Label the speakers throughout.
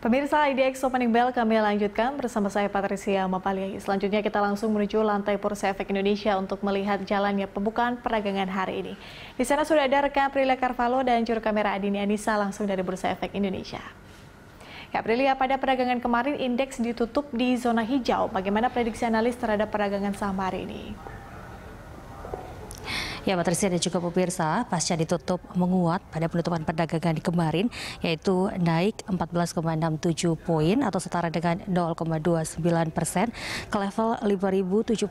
Speaker 1: Pemirsa IDX Opening Bell kami lanjutkan bersama saya Patricia Mapali. Selanjutnya kita langsung menuju lantai Bursa Efek Indonesia untuk melihat jalannya pembukaan perdagangan hari ini. Di sana sudah ada rekan Prilia Carvalho dan juru kamera Adini Anissa langsung dari Bursa Efek Indonesia. Ya, Prilia, pada perdagangan kemarin indeks ditutup di zona hijau. Bagaimana prediksi analis terhadap perdagangan saham hari ini?
Speaker 2: Ya, Patricia dan juga pemirsa, pasca ditutup menguat pada penutupan perdagangan kemarin, yaitu naik 14,67 poin atau setara dengan 0,29 persen ke level 5.079,12.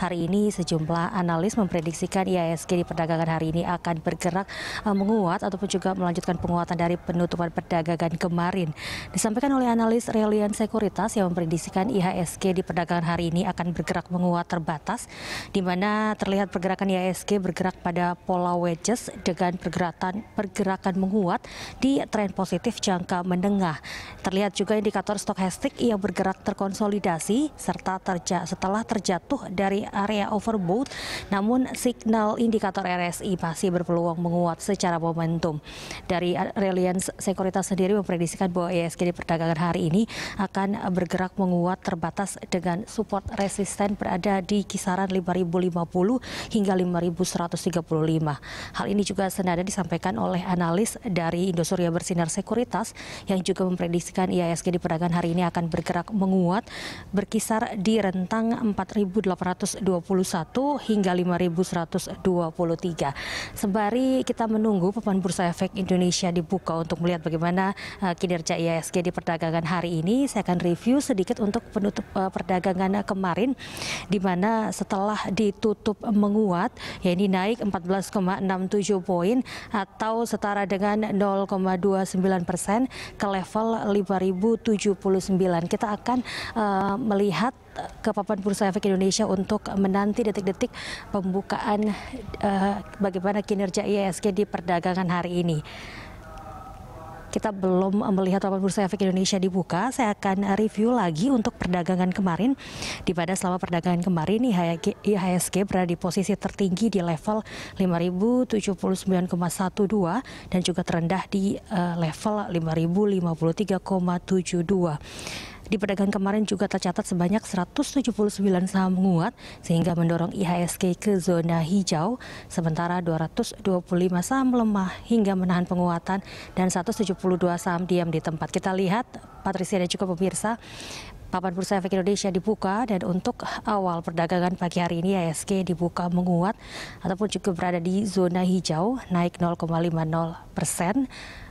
Speaker 2: Hari ini sejumlah analis memprediksikan IISG di perdagangan hari ini akan bergerak eh, menguat ataupun juga melanjutkan penguatan dari penutupan perdagangan kemarin. Disampaikan oleh analis Relian Sekuritas yang memprediksikan IHSG di perdagangan hari ini akan bergerak menguat terbatas, di mana terlihat pergerakan IISG bergerak pada pola wedges dengan pergerakan pergerakan menguat di tren positif jangka menengah. Terlihat juga indikator stokastik yang bergerak terkonsolidasi serta terja setelah terjatuh dari area overbought, namun signal indikator RSI masih berpeluang menguat secara momentum. Dari Reliance Sekuritas sendiri memprediksikan bahwa IISG di perdagangan hari ini akan bergerak menguat terbatas dengan support resisten berada di kisaran 5050 hingga 5.135. Hal ini juga senada disampaikan oleh analis dari Indosuria Bersinar Sekuritas yang juga memprediksikan IISG di perdagangan hari ini akan bergerak menguat berkisar di rentang 4.821 hingga 5.123. Sembari kita menunggu Papan Bursa Efek Indonesia dibuka untuk melihat bagaimana eh, kinerja IISG di perdagangan hari ini, saya akan review sedikit untuk penutup eh, perdagangan kemarin di mana setelah ditutup menguat, yaitu naik 14,67 poin atau setara dengan 0,29 persen ke level 5.079. Kita akan uh, melihat ke papan bursa efek Indonesia untuk menanti detik-detik pembukaan uh, bagaimana kinerja IASG di perdagangan hari ini kita belum melihat rapat bursa efek Indonesia dibuka, saya akan review lagi untuk perdagangan kemarin. Di pada selama perdagangan kemarin IHSG berada di posisi tertinggi di level 5079,12 dan juga terendah di uh, level 5053,72. Di perdagangan kemarin juga tercatat sebanyak 179 saham menguat sehingga mendorong IHSG ke zona hijau, sementara 225 saham lemah hingga menahan penguatan dan 172 saham diam di tempat. Kita lihat Patricia dan juga pemirsa Papan Bursa Efek Indonesia dibuka dan untuk awal perdagangan pagi hari ini ISG dibuka menguat ataupun cukup berada di zona hijau naik 0,50 persen.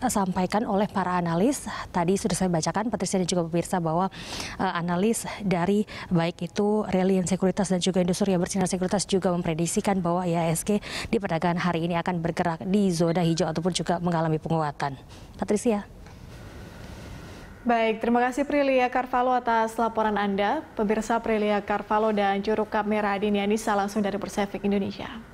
Speaker 2: disampaikan eh, oleh para analis. Tadi sudah saya bacakan Patricia dan juga pemirsa bahwa uh, analis dari baik itu Relian Sekuritas dan juga Industri yang Bersinar Sekuritas juga memprediksikan bahwa IHSG di perdagangan hari ini akan bergerak di zona hijau ataupun juga mengalami penguatan. Patricia.
Speaker 1: Baik, terima kasih Prilia Carvalho atas laporan Anda. Pemirsa Prilia Carvalho dan juru kamera Dinianisa langsung dari Persefik Indonesia.